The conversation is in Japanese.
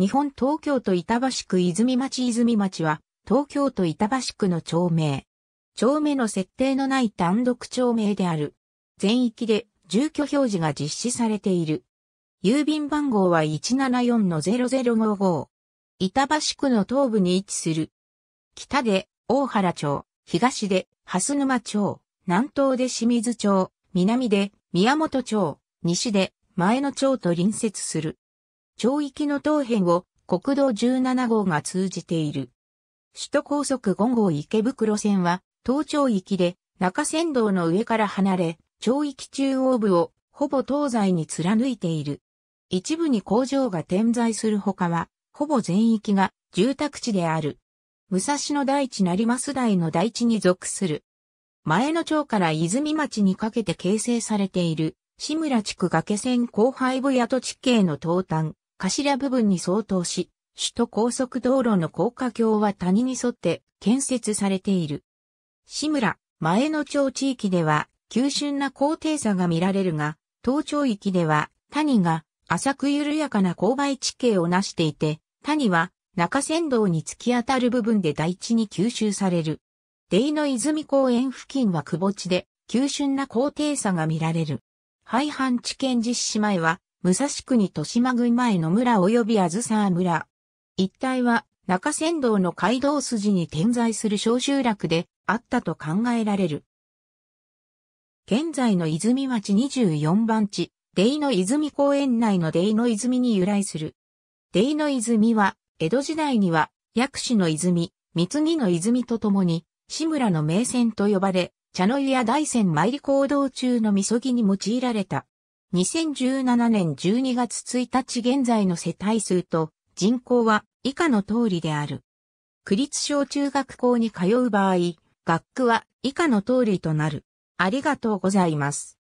日本東京都板橋区泉町泉町は、東京都板橋区の町名。町名の設定のない単独町名である。全域で住居表示が実施されている。郵便番号は174-0055。板橋区の東部に位置する。北で大原町、東で蓮沼町、南東で清水町、南で宮本町、西で前野町と隣接する。町域の東辺を国道17号が通じている。首都高速5号池袋線は、東町域で中山道の上から離れ、町域中央部をほぼ東西に貫いている。一部に工場が点在するほかは、ほぼ全域が住宅地である。武蔵野大地成増台の大地に属する。前の町から泉町にかけて形成されている、志村地区崖線後輩部屋と地形の東端、頭部分に相当し、首都高速道路の高架橋は谷に沿って建設されている。志村、前の町地域では、急峻な高低差が見られるが、東町域では、谷が浅く緩やかな勾配地形をなしていて、谷は中山道に突き当たる部分で大地に吸収される。出井の泉公園付近は窪地で、急峻な高低差が見られる。廃藩置県実施前は、武蔵国豊島郡前の村及びあずさ村。一帯は中山道の街道筋に点在する小集落であったと考えられる。現在の泉町24番地、出井の泉公園内の出井の泉に由来する。出井の泉は、江戸時代には、薬師の泉、三木の泉とともに、志村の名泉と呼ばれ、茶の湯や大仙参り行動中の禊に用いられた。2017年12月1日現在の世帯数と人口は以下の通りである。区立小中学校に通う場合、学区は以下の通りとなる。ありがとうございます。